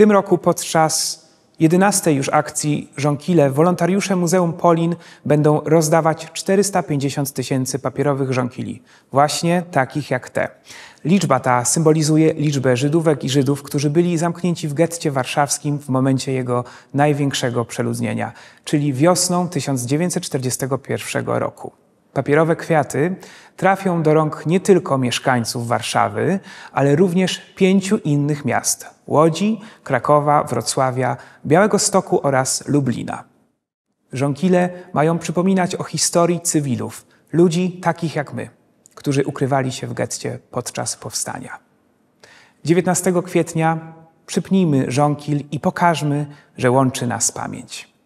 tym roku podczas 11 już akcji Żonkile wolontariusze Muzeum Polin będą rozdawać 450 tysięcy papierowych żonkili, właśnie takich jak te. Liczba ta symbolizuje liczbę Żydówek i Żydów, którzy byli zamknięci w getcie warszawskim w momencie jego największego przeludnienia, czyli wiosną 1941 roku. Papierowe kwiaty trafią do rąk nie tylko mieszkańców Warszawy, ale również pięciu innych miast: Łodzi, Krakowa, Wrocławia, Białego Stoku oraz Lublina. Żonkile mają przypominać o historii cywilów, ludzi takich jak my, którzy ukrywali się w getcie podczas powstania. 19 kwietnia przypnijmy żonkil i pokażmy, że łączy nas pamięć.